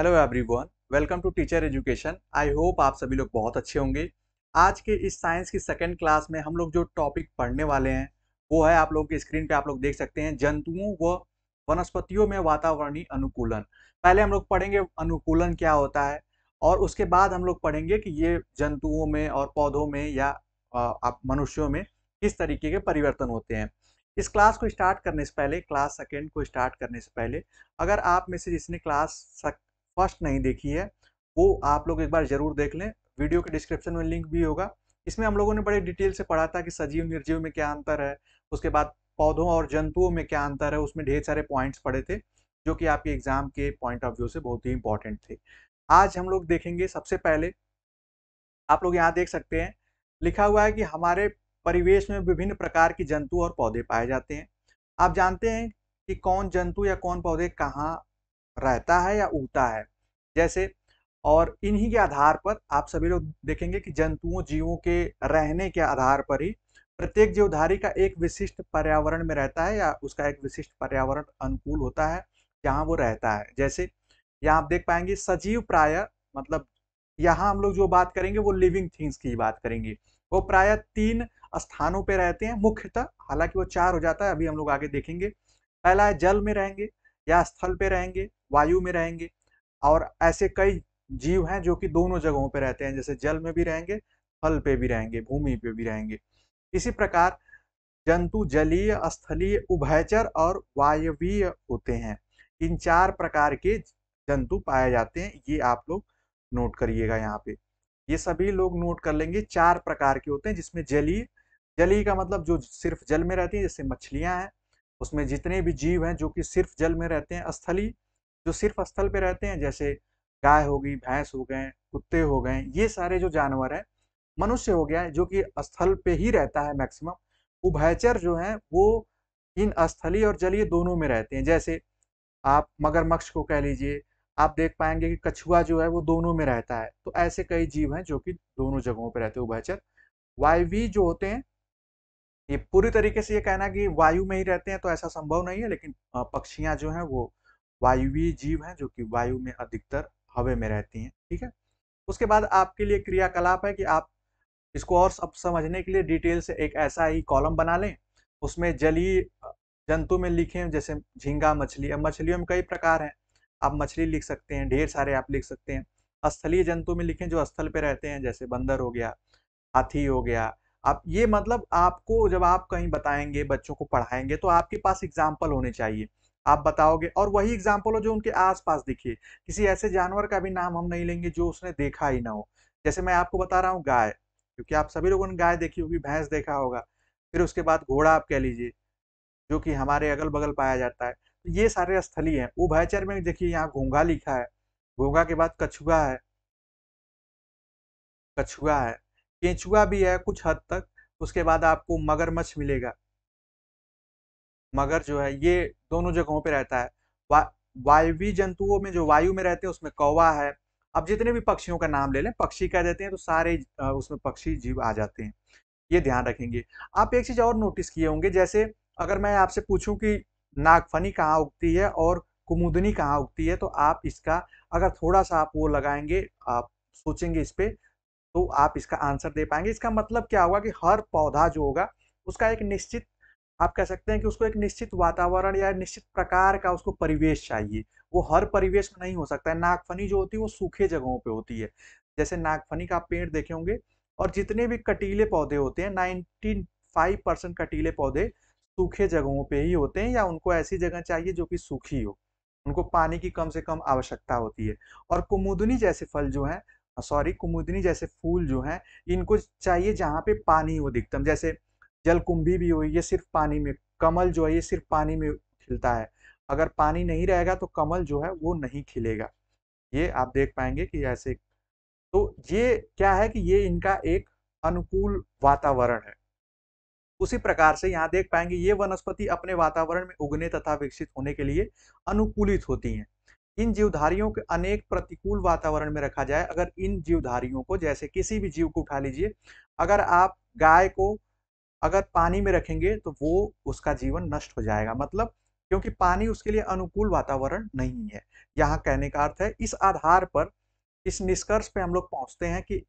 hello everyone welcome to teacher education I hope आप सभी लोग बहुत अच्छे होंगे आज के इस साइंस की सेकेंड क्लास में हम लोग जो टॉपिक पढ़ने वाले हैं वो है आप लोग के स्क्रीन पे आप लोग देख सकते हैं जंतुओं व वनस्पतियों में वातावरणीय अनुकूलन पहले हम लोग पढ़ेंगे अनुकूलन क्या होता है और उसके बाद हम लोग पढ़ेंगे कि ये जंतुओं में और पौधों में या आप मनुष्यों में किस तरीके के परिवर्तन होते हैं इस क्लास को स्टार्ट करने से पहले क्लास सेकेंड को स्टार्ट करने से पहले अगर आप में से जिसने क्लास फर्स्ट नहीं देखी है वो आप लोग एक बार जरूर देख लें वीडियो के डिस्क्रिप्शन में लिंक भी होगा इसमें हम लोगों ने बड़े डिटेल से पढ़ा था कि सजीव निर्जीव में क्या अंतर है उसके बाद पौधों और जंतुओं में क्या अंतर है उसमें ढेर सारे पॉइंट्स पड़े थे जो कि आपके एग्जाम के पॉइंट ऑफ व्यू से बहुत ही इंपॉर्टेंट थे आज हम लोग देखेंगे सबसे पहले आप लोग यहाँ देख सकते हैं लिखा हुआ है कि हमारे परिवेश में विभिन्न प्रकार के जंतु और पौधे पाए जाते हैं आप जानते हैं कि कौन जंतु या कौन पौधे कहाँ रहता है या उगता है जैसे और इन्हीं के आधार पर आप सभी लोग देखेंगे कि जंतुओं जीवों के रहने के आधार पर ही प्रत्येक जीवधारी का एक विशिष्ट पर्यावरण में रहता है या उसका एक विशिष्ट पर्यावरण अनुकूल होता है जहाँ वो रहता है जैसे यहाँ आप देख पाएंगे सजीव प्राय मतलब यहाँ हम लोग जो बात करेंगे वो लिविंग थिंग्स की बात करेंगे वो प्राय तीन स्थानों पे रहते हैं मुख्यतः हालांकि वो चार हो जाता है अभी हम लोग आगे देखेंगे पहला है जल में रहेंगे या स्थल पे रहेंगे वायु में रहेंगे और ऐसे कई जीव हैं जो कि दोनों जगहों पर रहते हैं जैसे जल में भी रहेंगे स्थल पे भी रहेंगे भूमि पे भी रहेंगे इसी प्रकार जंतु जलीय स्थलीय उभयचर और वायवीय होते हैं इन चार प्रकार के जंतु पाए जाते हैं ये आप लोग नोट करिएगा यहाँ पे ये सभी लोग नोट कर लेंगे चार प्रकार के होते हैं जिसमें जलीय जलीय का मतलब जो सिर्फ जल में रहती है जैसे मछलियां हैं उसमें जितने भी जीव हैं जो कि सिर्फ जल में रहते हैं स्थली जो सिर्फ स्थल पे रहते हैं जैसे गाय हो गई भैंस हो गए कुत्ते हो गए ये सारे जो जानवर हैं मनुष्य हो गया जो कि स्थल पे ही रहता है मैक्सिमम उभयचर जो हैं वो इन स्थली और जलीय दोनों में रहते हैं जैसे आप मगरमक्ष को कह लीजिए आप देख पाएंगे कि कछुआ जो है वो दोनों में रहता है तो ऐसे कई जीव हैं जो कि दोनों जगहों पर रहते हैं उभयचर वायवी जो होते हैं ये पूरी तरीके से ये कहना कि वायु में ही रहते हैं तो ऐसा संभव नहीं है लेकिन पक्षियाँ जो हैं वो वायुवीय जीव हैं जो कि वायु में अधिकतर हवे में रहती हैं ठीक है उसके बाद आपके लिए क्रियाकलाप है कि आप इसको और सब समझने के लिए डिटेल से एक ऐसा ही कॉलम बना लें उसमें जलीय जंतु में लिखें जैसे झींगा मछली अब मछलियों में कई प्रकार हैं आप मछली लिख सकते हैं ढेर सारे आप लिख सकते हैं स्थलीय जंतु में लिखें जो स्थल पर रहते हैं जैसे बंदर हो गया हाथी हो गया आप ये मतलब आपको जब आप कहीं बताएंगे बच्चों को पढ़ाएंगे तो आपके पास एग्जाम्पल होने चाहिए आप बताओगे और वही एग्जाम्पल हो जो उनके आसपास दिखे किसी ऐसे जानवर का भी नाम हम नहीं लेंगे जो उसने देखा ही ना हो जैसे मैं आपको बता रहा हूँ गाय क्योंकि आप सभी लोगों ने गाय देखी होगी भैंस देखा होगा फिर उसके बाद घोड़ा आप कह लीजिए जो कि हमारे अगल बगल पाया जाता है तो ये सारे स्थली हैं उभयचर में देखिए यहाँ घोंगा लिखा है घोंगा के बाद कछुआ है कछुआ है केंचुआ भी है कुछ हद तक उसके बाद आपको मगरमच्छ मिलेगा मगर जो है ये दोनों जगहों पे रहता है वा, वायवी जंतुओं में जो वायु में रहते हैं उसमें कौवा है अब जितने भी पक्षियों का नाम ले लें पक्षी कह देते हैं तो सारे उसमें पक्षी जीव आ जाते हैं ये ध्यान रखेंगे आप एक चीज और नोटिस किए होंगे जैसे अगर मैं आपसे पूछूं कि नागफनी कहाँ उगती है और कुमुदनी कहाँ उगती है तो आप इसका अगर थोड़ा सा आप वो लगाएंगे आप सोचेंगे इस पर तो आप इसका आंसर दे पाएंगे इसका मतलब क्या होगा कि हर पौधा जो होगा उसका एक निश्चित आप कह सकते हैं कि उसको एक निश्चित वातावरण या निश्चित प्रकार का उसको परिवेश चाहिए वो हर परिवेश में नहीं हो सकता है नागफनी जो होती है वो सूखे जगहों पे होती है जैसे नागफनी का पेड़ देखे होंगे और जितने भी कटीले पौधे होते हैं नाइन्टी फाइव परसेंट कटीले पौधे सूखे जगहों पे ही होते हैं या उनको ऐसी जगह चाहिए जो कि सूखी हो उनको पानी की कम से कम आवश्यकता होती है और कुमुदनी जैसे फल जो हैं सॉरी कुमुदनी जैसे फूल जो हैं इनको चाहिए जहाँ पे पानी हो अधिकतम जैसे जलकुंभी भी हो ये सिर्फ पानी में कमल जो है ये सिर्फ पानी में खिलता है अगर पानी नहीं रहेगा तो कमल जो है वो नहीं खिलेगा ये आप देख पाएंगे कि ऐसे तो ये क्या है कि ये इनका एक अनुकूल वातावरण है उसी प्रकार से यहाँ देख पाएंगे ये वनस्पति अपने वातावरण में उगने तथा विकसित होने के लिए अनुकूलित होती हैं इन जीवधारियों के अनेक प्रतिकूल वातावरण में रखा जाए अगर इन जीवधारियों को जैसे किसी भी जीव को उठा लीजिए अगर आप गाय को अगर पानी में रखेंगे तो वो उसका जीवन नष्ट हो जाएगा मतलब क्योंकि पानी उसके लिए अनुकूल वातावरण नहीं है यहाँ कहने का अर्थ है इस आधार पर इस निष्कर्ष पे हम लोग पहुंचते हैं कि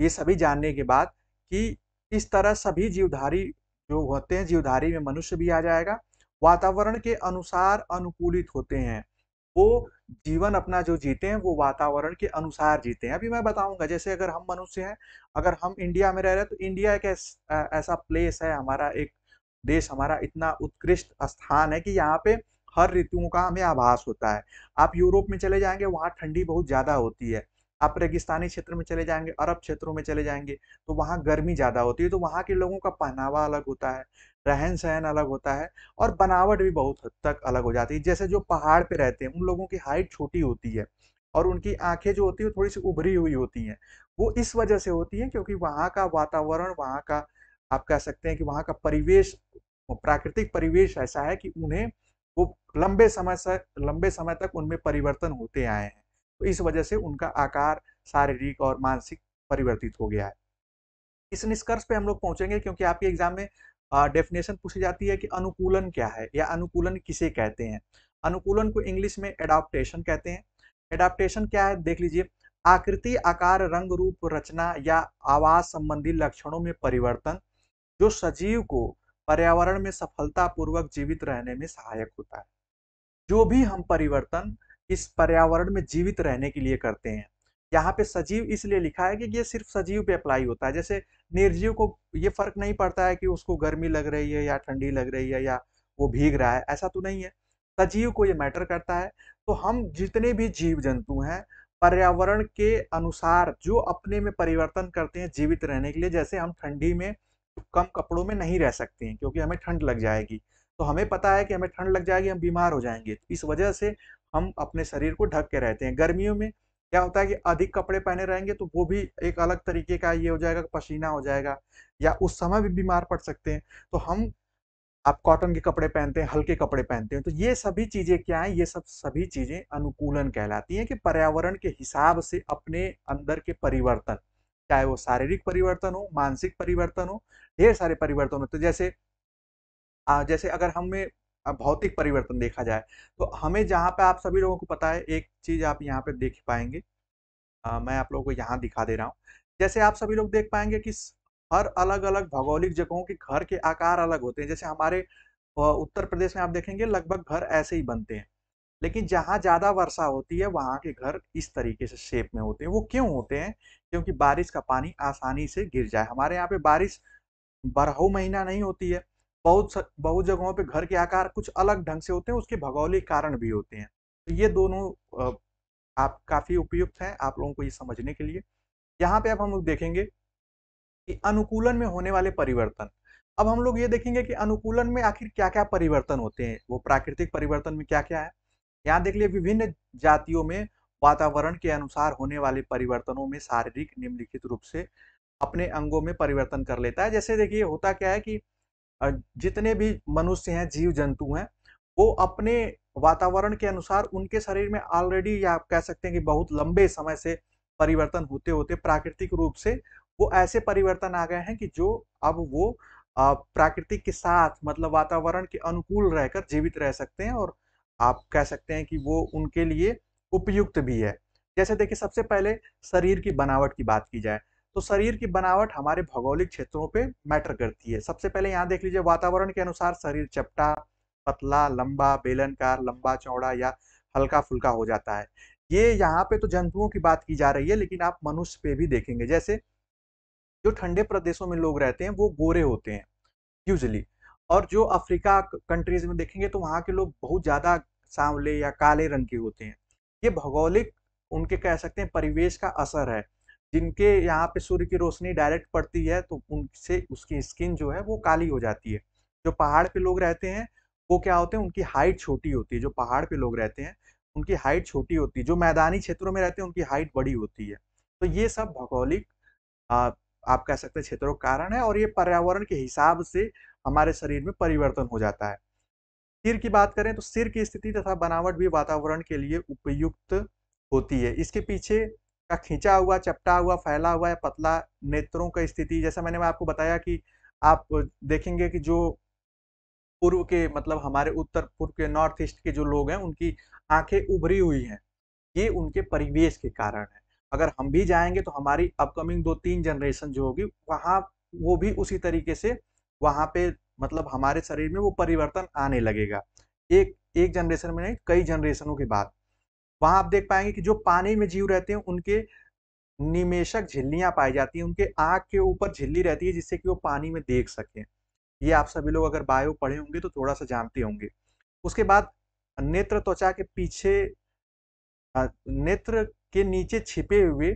ये सभी जानने के बाद कि इस तरह सभी जीवधारी जो होते हैं जीवधारी में मनुष्य भी आ जाएगा वातावरण के अनुसार अनुकूलित होते हैं वो जीवन अपना जो जीते हैं वो वातावरण के अनुसार जीते हैं अभी मैं बताऊंगा जैसे अगर हम मनुष्य हैं अगर हम इंडिया में रह रहे हैं तो इंडिया एक ऐस, ऐसा प्लेस है हमारा एक देश हमारा इतना उत्कृष्ट स्थान है कि यहाँ पे हर ऋतुओं का हमें आभास होता है आप यूरोप में चले जाएंगे वहाँ ठंडी बहुत ज़्यादा होती है आप रेगिस्तानी क्षेत्र में चले जाएंगे अरब क्षेत्रों में चले जाएंगे तो वहाँ गर्मी ज़्यादा होती है तो वहाँ के लोगों का पहनावा अलग होता है रहन सहन अलग होता है और बनावट भी बहुत हद तक अलग हो जाती है जैसे जो पहाड़ पे रहते हैं उन लोगों की हाइट छोटी होती है और उनकी आंखें जो होती है थोड़ी सी उभरी हुई होती हैं वो इस वजह से होती हैं क्योंकि वहाँ का वातावरण वहाँ का आप कह सकते हैं कि वहाँ का परिवेश प्राकृतिक परिवेश ऐसा है कि उन्हें वो लंबे समय से लंबे समय तक उनमें परिवर्तन होते आए हैं तो इस वजह से उनका आकार शारीरिक और मानसिक परिवर्तित हो गया है इस निष्कर्ष पे हम लोग पहुंचेंगे क्योंकि आपके एग्जाम में डेफिनेशन पूछी जाती है कि अनुकूलन क्या है या अनुकूलन किसे कहते हैं अनुकूलन को इंग्लिश में एडाप्टेशन कहते हैं एडाप्टेशन क्या है देख लीजिए आकृति आकार रंग रूप रचना या आवाज संबंधी लक्षणों में परिवर्तन जो सजीव को पर्यावरण में सफलतापूर्वक जीवित रहने में सहायक होता है जो भी हम परिवर्तन इस पर्यावरण में जीवित रहने के लिए करते हैं यहाँ पे सजीव इसलिए लिखा है कि ये सिर्फ सजीव पे अप्लाई होता है जैसे निर्जीव को ये फर्क नहीं पड़ता है कि उसको गर्मी लग रही है या ठंडी लग रही है या वो भीग रहा है ऐसा तो नहीं है सजीव को ये मैटर करता है तो हम जितने भी जीव जंतु हैं पर्यावरण के अनुसार जो अपने में परिवर्तन करते हैं जीवित रहने के लिए जैसे हम ठंडी में कम कपड़ों में नहीं रह सकते हैं क्योंकि हमें ठंड लग जाएगी तो हमें पता है कि हमें ठंड लग जाएगी हम बीमार हो जाएंगे इस वजह से हम अपने शरीर को ढक के रहते हैं गर्मियों में क्या होता है कि अधिक कपड़े पहने रहेंगे तो वो भी एक अलग तरीके का ये हो जाएगा पसीना हो जाएगा या उस समय भी बीमार पड़ सकते हैं तो हम आप कॉटन के कपड़े पहनते हैं हल्के कपड़े पहनते हैं तो ये सभी चीज़ें क्या है ये सब सभी चीज़ें अनुकूलन कहलाती हैं कि पर्यावरण के हिसाब से अपने अंदर के परिवर्तन चाहे वो शारीरिक परिवर्तन हो मानसिक परिवर्तन हो ढेर सारे परिवर्तन होते तो जैसे आ, जैसे अगर हमें भौतिक परिवर्तन देखा जाए तो हमें जहाँ पे आप सभी लोगों को पता है एक चीज़ आप यहाँ पे देख पाएंगे आ, मैं आप लोगों को यहाँ दिखा दे रहा हूँ जैसे आप सभी लोग देख पाएंगे कि हर अलग अलग भौगोलिक जगहों के घर के आकार अलग होते हैं जैसे हमारे उत्तर प्रदेश में आप देखेंगे लगभग घर ऐसे ही बनते हैं लेकिन जहाँ ज़्यादा वर्षा होती है वहाँ के घर इस तरीके से शेप में होते हैं वो क्यों होते हैं क्योंकि बारिश का पानी आसानी से गिर जाए हमारे यहाँ पे बारिश बरहो महीना नहीं होती है बहुत बहुत जगहों पे घर के आकार कुछ अलग ढंग से होते हैं उसके भौगोलिक कारण भी होते हैं तो ये दोनों आप काफ़ी उपयुक्त हैं आप लोगों को ये समझने के लिए यहाँ पे अब हम लोग देखेंगे कि अनुकूलन में होने वाले परिवर्तन अब हम लोग ये देखेंगे कि अनुकूलन में आखिर क्या क्या परिवर्तन होते हैं वो प्राकृतिक परिवर्तन में क्या क्या है यहाँ देख लिए विभिन्न जातियों में वातावरण के अनुसार होने वाले परिवर्तनों में शारीरिक निम्नलिखित रूप से अपने अंगों में परिवर्तन कर लेता है जैसे देखिए होता क्या है कि जितने भी मनुष्य हैं जीव जंतु हैं वो अपने वातावरण के अनुसार उनके शरीर में ऑलरेडी या आप कह सकते हैं कि बहुत लंबे समय से परिवर्तन होते होते प्राकृतिक रूप से वो ऐसे परिवर्तन आ गए हैं कि जो अब वो प्राकृतिक के साथ मतलब वातावरण के अनुकूल रहकर जीवित रह सकते हैं और आप कह सकते हैं कि वो उनके लिए उपयुक्त भी है जैसे देखिए सबसे पहले शरीर की बनावट की बात की जाए तो शरीर की बनावट हमारे भौगोलिक क्षेत्रों पे मैटर करती है सबसे पहले यहाँ देख लीजिए वातावरण के अनुसार शरीर चपटा पतला लंबा बेलनकार लंबा चौड़ा या हल्का फुल्का हो जाता है ये यहाँ पे तो जंतुओं की बात की जा रही है लेकिन आप मनुष्य पे भी देखेंगे जैसे जो ठंडे प्रदेशों में लोग रहते हैं वो गोरे होते हैं यूजली और जो अफ्रीका कंट्रीज में देखेंगे तो वहाँ के लोग बहुत ज़्यादा सांवले या काले रंग के होते हैं ये भौगोलिक उनके कह सकते हैं परिवेश का असर है जिनके यहाँ पे सूर्य की रोशनी डायरेक्ट पड़ती है तो उनसे उसकी स्किन जो है वो काली हो जाती है जो पहाड़ पे लोग रहते हैं वो क्या होते हैं उनकी हाइट छोटी होती है जो पहाड़ पे लोग रहते हैं उनकी हाइट छोटी होती है जो मैदानी क्षेत्रों में रहते हैं उनकी हाइट बड़ी होती है तो ये सब भौगोलिक आप कह सकते हैं क्षेत्रों का कारण है और ये पर्यावरण के हिसाब से हमारे शरीर में परिवर्तन हो जाता है सिर की बात करें तो सिर की स्थिति तथा बनावट भी वातावरण के लिए उपयुक्त होती है इसके पीछे का खींचा हुआ चपटा हुआ फैला हुआ या पतला नेत्रों का स्थिति जैसा मैंने आपको बताया कि आप देखेंगे कि जो पूर्व के मतलब हमारे उत्तर पूर्व के नॉर्थ ईस्ट के जो लोग हैं उनकी आंखें उभरी हुई हैं ये उनके परिवेश के कारण है अगर हम भी जाएंगे तो हमारी अपकमिंग दो तीन जनरेशन जो होगी वहाँ वो भी उसी तरीके से वहाँ पे मतलब हमारे शरीर में वो परिवर्तन आने लगेगा एक एक जनरेशन में नहीं कई जनरेशनों के बाद वहां आप देख पाएंगे कि जो पानी में जीव रहते हैं उनके निमेशक झिल्लियां पाई जाती हैं उनके आँख के ऊपर झिल्ली रहती है जिससे कि वो पानी में देख सके ये आप सभी लोग अगर बायो पढ़े होंगे तो थोड़ा सा जानते होंगे उसके बाद नेत्र त्वचा के पीछे नेत्र के नीचे छिपे हुए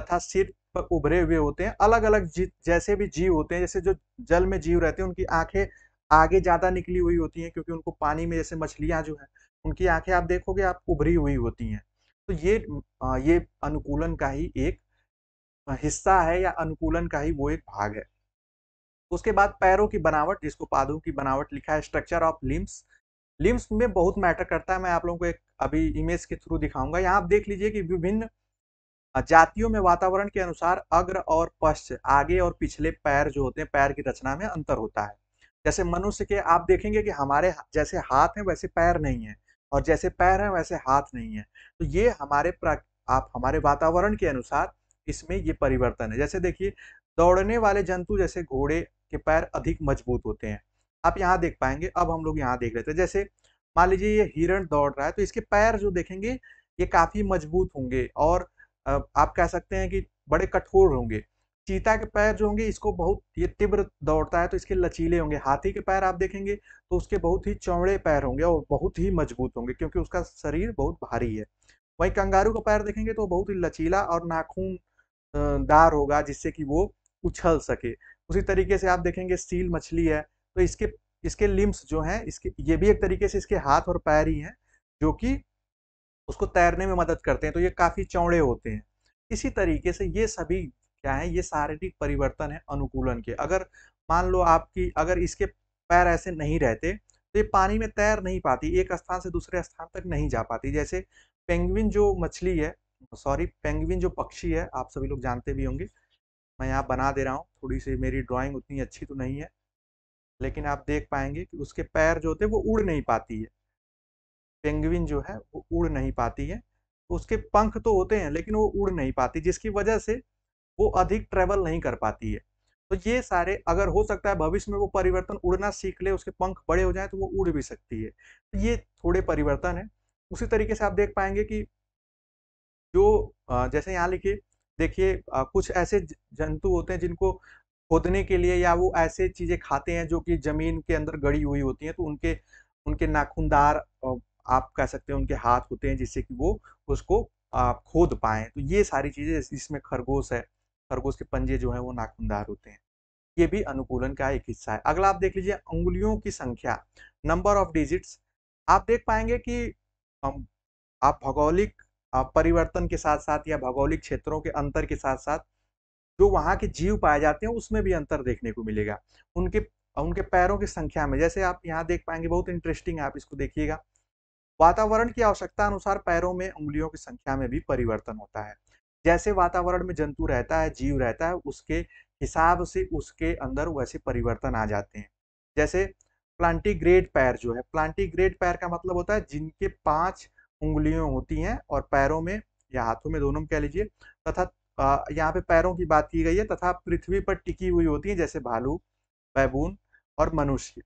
तथा सिर पर उभरे हुए होते हैं अलग अलग जैसे भी जीव होते हैं जैसे जो जल में जीव रहते हैं उनकी आंखें आगे ज्यादा निकली हुई होती हैं क्योंकि उनको पानी में जैसे मछलियां जो है उनकी आंखें आप देखोगे आप उभरी हुई होती हैं तो ये ये अनुकूलन का ही एक हिस्सा है या अनुकूलन का ही वो एक भाग है उसके बाद पैरों की बनावट जिसको पादों की बनावट लिखा है स्ट्रक्चर ऑफ लिम्स लिम्स में बहुत मैटर करता है मैं आप लोगों को एक अभी इमेज के थ्रू दिखाऊंगा यहाँ आप देख लीजिए कि विभिन्न जातियों में वातावरण के अनुसार अग्र और पश्च आगे और पिछले पैर जो होते हैं पैर की रचना में अंतर होता है जैसे मनुष्य के आप देखेंगे कि हमारे जैसे हाथ हैं वैसे पैर नहीं है और जैसे पैर हैं वैसे हाथ नहीं है तो ये हमारे आप हमारे वातावरण के अनुसार इसमें ये परिवर्तन है जैसे देखिए दौड़ने वाले जंतु जैसे घोड़े के पैर अधिक मजबूत होते हैं आप यहाँ देख पाएंगे अब हम लोग यहाँ देख लेते थे जैसे मान लीजिए ये हिरण दौड़ रहा है तो इसके पैर जो देखेंगे ये काफ़ी मजबूत होंगे और आप कह सकते हैं कि बड़े कठोर होंगे चीता के पैर जो होंगे इसको बहुत ये तीव्र दौड़ता है तो इसके लचीले होंगे हाथी के पैर आप देखेंगे तो उसके बहुत ही चौड़े पैर होंगे और बहुत ही मजबूत होंगे क्योंकि उसका शरीर बहुत भारी है वही कंगारू का पैर देखेंगे तो बहुत ही लचीला और नाखून दार होगा जिससे कि वो उछल सके उसी तरीके से आप देखेंगे सील मछली है तो इसके इसके लिम्स जो हैं इसके ये भी एक तरीके से इसके हाथ और पैर ही हैं जो कि उसको तैरने में मदद करते हैं तो ये काफ़ी चौड़े होते हैं इसी तरीके से ये सभी क्या है ये शारीरिक परिवर्तन है अनुकूलन के अगर मान लो आपकी अगर इसके पैर ऐसे नहीं रहते तो ये पानी में तैर नहीं पाती एक स्थान से दूसरे स्थान तक नहीं जा पाती जैसे पेंगविन जो मछली है सॉरी पेंगविन जो पक्षी है आप सभी लोग जानते भी होंगे मैं यहाँ बना दे रहा हूँ थोड़ी सी मेरी ड्राइंग उतनी अच्छी तो नहीं है लेकिन आप देख पाएंगे कि उसके पैर जो होते वो उड़ नहीं पाती है पेंगविन जो है वो उड़ नहीं पाती है उसके पंख तो होते हैं लेकिन वो उड़ नहीं पाती जिसकी वजह से वो अधिक ट्रेवल नहीं कर पाती है तो ये सारे अगर हो सकता है भविष्य में वो परिवर्तन उड़ना सीख ले उसके पंख बड़े हो जाए तो वो उड़ भी सकती है तो ये थोड़े परिवर्तन है उसी तरीके से आप देख पाएंगे कि जो जैसे यहाँ लिखिए देखिए कुछ ऐसे जंतु होते हैं जिनको खोदने के लिए या वो ऐसे चीज़ें खाते हैं जो कि जमीन के अंदर गड़ी हुई होती हैं तो उनके उनके नाखूनदार आप कह सकते हैं उनके हाथ होते हैं जिससे कि वो उसको खोद पाए तो ये सारी चीज़ें इसमें खरगोश है खरगोश के पंजे जो है वो नाखूनदार होते हैं ये भी अनुकूलन का एक हिस्सा है अगला आप देख लीजिए उंगुलियों की संख्या नंबर ऑफ डिजिट्स आप देख पाएंगे कि आप भौगोलिक परिवर्तन के साथ साथ या भौगोलिक क्षेत्रों के अंतर के साथ साथ जो वहाँ के जीव पाए जाते हैं उसमें भी अंतर देखने को मिलेगा उनके उनके पैरों की संख्या में जैसे आप यहाँ देख पाएंगे बहुत इंटरेस्टिंग है आप इसको देखिएगा वातावरण की आवश्यकता अनुसार पैरों में उंगलियों की संख्या में भी परिवर्तन होता है जैसे वातावरण में जंतु रहता है जीव रहता है उसके हिसाब से उसके अंदर वैसे परिवर्तन आ जाते हैं जैसे प्लांटिग्रेड पैर जो है प्लांटिग्रेड पैर का मतलब होता है जिनके पांच उंगलियों होती हैं और पैरों में या हाथों में दोनों में कह लीजिए तथा यहाँ पे पैरों की बात की गई है तथा पृथ्वी पर टिकी हुई होती हैं जैसे भालू बैबून और मनुष्य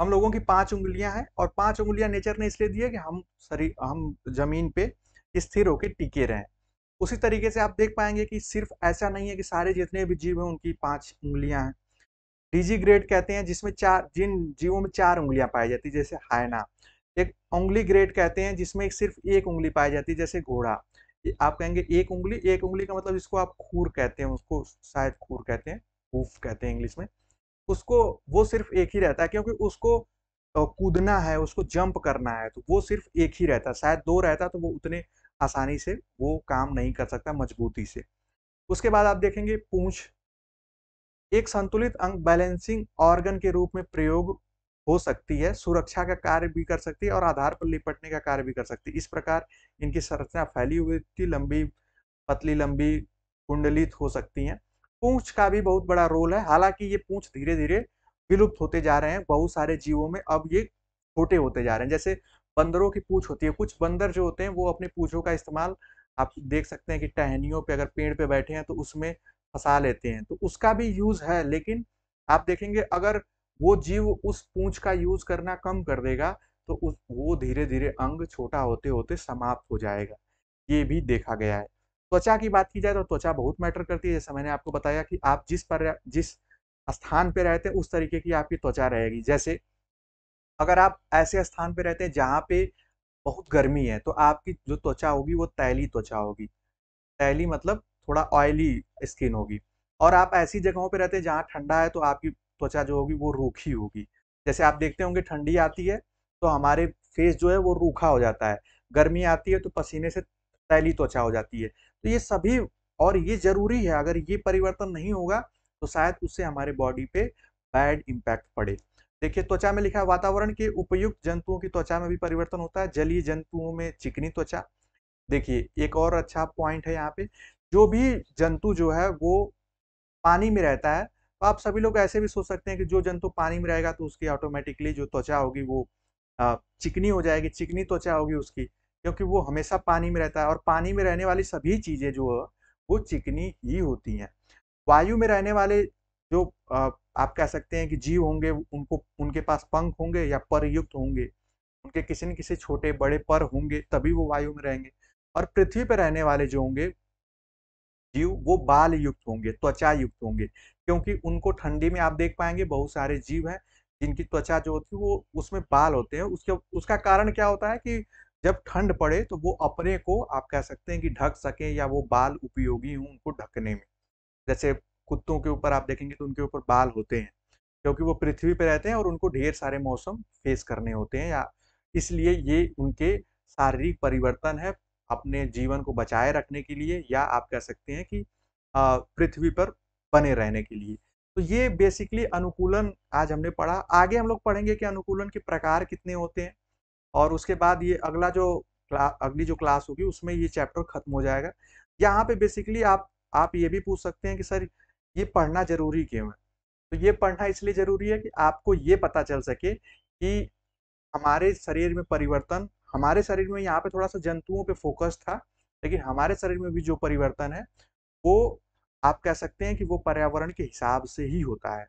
हम लोगों की पांच उंगलियां हैं और पांच उंगलियां नेचर ने इसलिए दी है कि हम शरीर हम जमीन पे स्थिर होकर टिके रहें उसी तरीके से आप देख पाएंगे कि सिर्फ ऐसा नहीं है कि सारे जितने भी जीव हैं उनकी पांच उंगलियां हैं डीजी ग्रेड कहते हैं जिसमें चार जिन जीवों में चार उंगलियां पाई जाती है जैसे हायना एक उंगली ग्रेड कहते हैं जिसमें सिर्फ एक उंगली पाई जाती है जैसे घोड़ा आप कहेंगे एक उंगली एक उंगली का मतलब जिसको आप खूर कहते हैं उसको शायद खूर कहते हैं हुफ कहते हैं इंग्लिश में उसको वो सिर्फ एक ही रहता है क्योंकि उसको कूदना है उसको जंप करना है तो वो सिर्फ एक ही रहता है शायद दो रहता तो वो उतने आसानी से वो काम नहीं कर सकता मजबूती से उसके बाद आप देखेंगे पूंछ एक संतुलित अंग बैलेंसिंग ऑर्गन के रूप में प्रयोग हो सकती है सुरक्षा का कार्य भी कर सकती है और आधार पर लिपटने का कार्य भी कर सकती है इस प्रकार इनकी संरचना फैली हुई थी लंबी पतली लंबी कुंडलित हो सकती हैं पूंछ का भी बहुत बड़ा रोल है हालांकि ये पूंछ धीरे धीरे विलुप्त होते जा रहे हैं बहुत सारे जीवों में अब ये छोटे होते जा रहे हैं जैसे बंदरों की पूछ होती है कुछ बंदर जो होते हैं वो अपनी पूछों का इस्तेमाल आप देख सकते हैं कि टहनियों पे अगर पेड़ पे बैठे हैं तो उसमें फंसा लेते हैं तो उसका भी यूज है लेकिन आप देखेंगे अगर वो जीव उस पूछ का यूज करना कम कर देगा तो उस वो धीरे धीरे अंग छोटा होते होते समाप्त हो जाएगा ये भी देखा गया है त्वचा की बात की जाए तो त्वचा बहुत मैटर करती है जैसा मैंने आपको बताया कि आप जिस पर जिस स्थान पर रहते हैं उस तरीके की आपकी त्वचा रहेगी जैसे अगर आप ऐसे स्थान पर रहते हैं जहाँ पे बहुत गर्मी है तो आपकी जो त्वचा होगी वो तैली त्वचा होगी तैली मतलब थोड़ा ऑयली स्किन होगी और आप ऐसी जगहों पर रहते हैं जहाँ ठंडा है तो आपकी त्वचा जो होगी वो रूखी होगी जैसे आप देखते होंगे ठंडी आती है तो हमारे फेस जो है वो रूखा हो जाता है गर्मी आती है तो पसीने से तैली त्वचा हो जाती है तो ये सभी और ये जरूरी है अगर ये परिवर्तन नहीं होगा तो शायद उससे हमारे बॉडी पे बैड इम्पैक्ट पड़े देखिए त्वचा में लिखा है वातावरण के उपयुक्त जंतुओं की त्वचा में भी परिवर्तन होता है जलीय जंतुओं में चिकनी त्वचा देखिए एक और अच्छा पॉइंट है यहाँ पे जो भी जंतु जो है वो पानी में रहता है तो आप सभी लोग ऐसे भी सोच सकते हैं कि जो जंतु पानी में रहेगा तो उसकी ऑटोमेटिकली जो त्वचा होगी वो चिकनी हो जाएगी चिकनी त्वचा होगी उसकी क्योंकि वो हमेशा पानी में रहता है और पानी में रहने वाली सभी चीज़ें जो है वो चिकनी ही होती हैं वायु में रहने वाले जो आप कह सकते हैं कि जीव होंगे उनको उनके पास पंख होंगे या परयुक्त होंगे उनके किसी न किसी छोटे बड़े पर होंगे तभी वो वायु में रहेंगे और पृथ्वी पर रहने वाले जो होंगे जीव वो बाल युक्त होंगे त्वचा युक्त होंगे क्योंकि उनको ठंडी में आप देख पाएंगे बहुत सारे जीव हैं जिनकी त्वचा जो होती है वो उसमें बाल होते हैं उसके उसका कारण क्या होता है कि जब ठंड पड़े तो वो अपने को आप कह सकते हैं कि ढक सकें या वो बाल उपयोगी हों उनको ढकने में जैसे कुत्तों के ऊपर आप देखेंगे तो उनके ऊपर बाल होते हैं क्योंकि वो पृथ्वी पर रहते हैं और उनको ढेर सारे मौसम फेस करने होते हैं या इसलिए ये उनके शारीरिक परिवर्तन है अपने जीवन को बचाए रखने के लिए या आप कह सकते हैं कि पृथ्वी पर बने रहने के लिए तो ये बेसिकली अनुकूलन आज हमने पढ़ा आगे हम लोग पढ़ेंगे कि अनुकूलन के प्रकार कितने होते हैं और उसके बाद ये अगला जो अगली जो क्लास होगी उसमें ये चैप्टर खत्म हो जाएगा यहाँ पे बेसिकली आप आप ये भी पूछ सकते हैं कि सर ये पढ़ना जरूरी क्यों है तो ये पढ़ना इसलिए जरूरी है कि आपको ये पता चल सके कि हमारे शरीर में परिवर्तन हमारे शरीर में यहाँ पे थोड़ा सा जंतुओं पे फोकस था लेकिन हमारे शरीर में भी जो परिवर्तन है वो आप कह सकते हैं कि वो पर्यावरण के हिसाब से ही होता है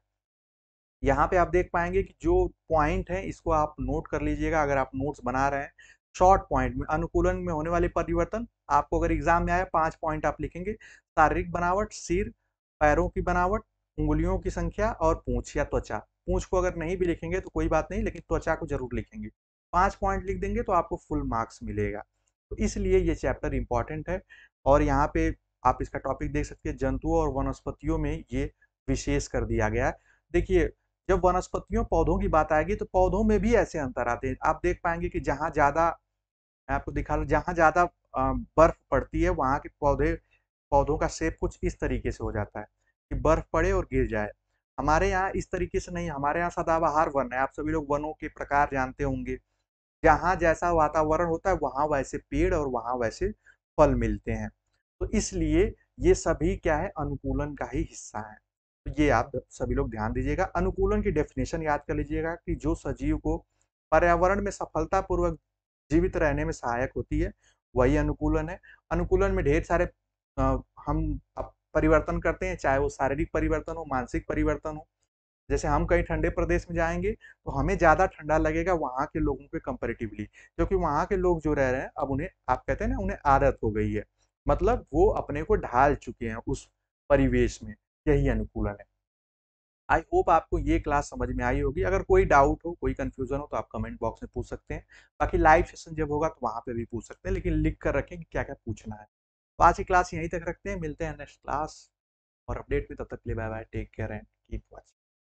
यहाँ पे आप देख पाएंगे कि जो पॉइंट है इसको आप नोट कर लीजिएगा अगर आप नोट्स बना रहे हैं शॉर्ट पॉइंट में अनुकूलन में होने वाले परिवर्तन आपको अगर एग्जाम में आया पांच पॉइंट आप लिखेंगे शारीरिक बनावट सिर पैरों की बनावट उंगलियों की संख्या और पूंछ या त्वचा पूंछ को अगर नहीं भी लिखेंगे तो कोई बात नहीं लेकिन त्वचा को जरूर लिखेंगे पांच पॉइंट लिख देंगे तो आपको फुल मार्क्स मिलेगा तो इसलिए ये चैप्टर इंपॉर्टेंट है और यहाँ पे आप इसका टॉपिक देख सकते हैं जंतुओं और वनस्पतियों में ये विशेष कर दिया गया है देखिए जब वनस्पतियों पौधों की बात आएगी तो पौधों में भी ऐसे अंतर आते हैं आप देख पाएंगे कि जहाँ ज़्यादा आपको दिखा लो जहाँ ज़्यादा बर्फ पड़ती है वहाँ के पौधे पौधों का सेप कुछ इस तरीके से हो जाता है कि बर्फ पड़े और गिर जाए हमारे यहाँ इस तरीके से नहीं हमारे यहाँ सदाबहार वन है आप सभी लोग वनों के प्रकार जानते होंगे जहाँ जैसा वातावरण होता है वहाँ वैसे पेड़ और वहाँ वैसे फल मिलते हैं तो इसलिए ये सभी क्या है अनुकूलन का ही हिस्सा है तो ये आप सभी लोग ध्यान दीजिएगा अनुकूलन की डेफिनेशन याद कर लीजिएगा कि जो सजीव को पर्यावरण में सफलतापूर्वक जीवित रहने में सहायक होती है वही अनुकूलन है अनुकूलन में ढेर सारे हम परिवर्तन करते हैं चाहे वो शारीरिक परिवर्तन हो मानसिक परिवर्तन हो जैसे हम कहीं ठंडे प्रदेश में जाएंगे तो हमें ज़्यादा ठंडा लगेगा वहाँ के लोगों के कंपेरेटिवली क्योंकि वहाँ के लोग जो रह रहे हैं अब उन्हें आप कहते हैं ना उन्हें आदत हो गई है मतलब वो अपने को ढाल चुके हैं उस परिवेश में यही अनुकूलन है आई होप आपको ये क्लास समझ में आई होगी अगर कोई डाउट हो कोई कन्फ्यूजन हो तो आप कमेंट बॉक्स में पूछ सकते हैं बाकी लाइव सेशन जब होगा तो वहाँ पे भी पूछ सकते हैं लेकिन लिख कर रखें कि क्या क्या पूछना है तो आज की क्लास यहीं तक रखते हैं मिलते हैं नेक्स्ट क्लास और अपडेट भी तब तक के लिए bye bye take care and keep watching